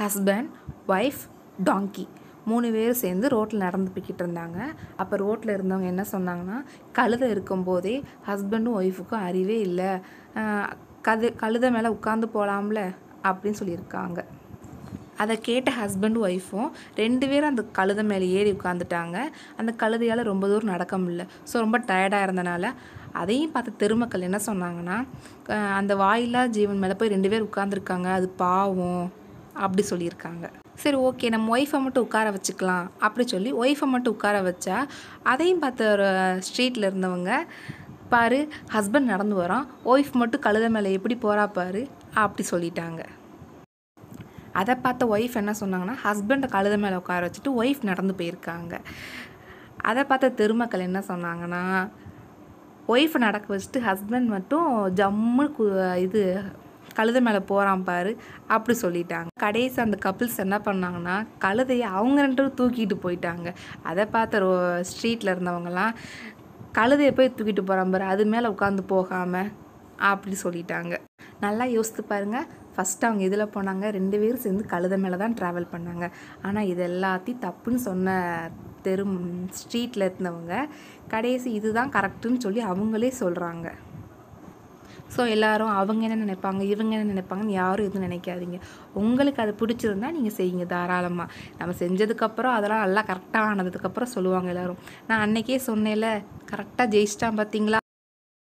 husband wife டாங்கி மூணு பேர் சேர்ந்து ரோட்டில் நடந்து போய்கிட்டு இருந்தாங்க அப்போ ரோட்டில் இருந்தவங்க என்ன சொன்னாங்கன்னா கழுதை இருக்கும்போதே ஹஸ்பண்டும் ஒய்ஃபுக்கும் அறிவே இல்லை கது கழுதை மேலே உட்காந்து போகலாம்ல அப்படின்னு சொல்லியிருக்காங்க அதை கேட்ட ஹஸ்பண்ட் ஒய்ஃபும் ரெண்டு பேரும் அந்த கழுதை மேலே ஏறி உட்காந்துட்டாங்க அந்த கழுதையால் ரொம்ப தூரம் நடக்க முடியல ஸோ ரொம்ப டயர்டாக இருந்தனால அதையும் பார்த்த திருமக்கள் என்ன சொன்னாங்கன்னா அந்த வாயிலாக ஜீவன் மேலே போய் ரெண்டு பேர் உட்காந்துருக்காங்க அது பாவம் அப்படி சொல்லியிருக்காங்க சரி ஓகே நம்ம ஒய்ஃபை மட்டும் உட்கார வச்சுக்கலாம் அப்படி சொல்லி ஒய்ஃபை மட்டும் உட்கார வச்சா அதையும் பார்த்த ஒரு ஸ்ட்ரீட்டில் இருந்தவங்க பாரு ஹஸ்பண்ட் நடந்து வரான் ஒய்ஃப் மட்டும் கழுத மேலே எப்படி போகிறா பாரு அப்படி சொல்லிட்டாங்க அதை பார்த்த ஒய்ஃப் என்ன சொன்னாங்கன்னா ஹஸ்பண்டை கழுத மேலே உட்கார வச்சுட்டு ஒய்ஃப் நடந்து போயிருக்காங்க அதை பார்த்த திருமக்கள் என்ன சொன்னாங்கன்னா ஒய்ஃபை நடக்க வச்சுட்டு ஹஸ்பண்ட் மட்டும் ஜம்மு இது கழுதை மேலே போகிறான் பாரு அப்படி சொல்லிட்டாங்க கடைசி அந்த கப்புள்ஸ் என்ன பண்ணாங்கன்னா கழுதையை அவங்க ரெண்டு தூக்கிட்டு போயிட்டாங்க அதை பார்த்த ரோ ஸ்ட்ரீட்டில் இருந்தவங்கலாம் கழுதையை போய் தூக்கிட்டு போகிறான் பாரு அது மேலே உட்காந்து போகாமல் அப்படி சொல்லிட்டாங்க நல்லா யோசித்து பாருங்கள் ஃபஸ்ட்டு அவங்க இதில் போனாங்க ரெண்டு பேரும் சேர்ந்து கழுத மேலே தான் ட்ராவல் பண்ணாங்க ஆனால் இது எல்லாத்தையும் தப்புன்னு சொன்ன தெரு ஸ்ட்ரீட்டில் இருந்தவங்க கடைசி இதுதான் கரெக்டுன்னு சொல்லி அவங்களே சொல்கிறாங்க ஸோ எல்லோரும் அவங்க என்ன நினைப்பாங்க இவங்க என்ன நினைப்பாங்கன்னு யாரும் எதுவும் நினைக்காதீங்க உங்களுக்கு அது பிடிச்சிருந்தா நீங்கள் செய்யுங்க தாராளமாக நம்ம செஞ்சதுக்கப்புறம் அதெல்லாம் நல்லா கரெக்டாக ஆனதுக்கப்புறம் சொல்லுவாங்க எல்லோரும் நான் அன்றைக்கே சொன்னேன்ல கரெக்டாக ஜெயிச்சிட்டான் பார்த்தீங்களா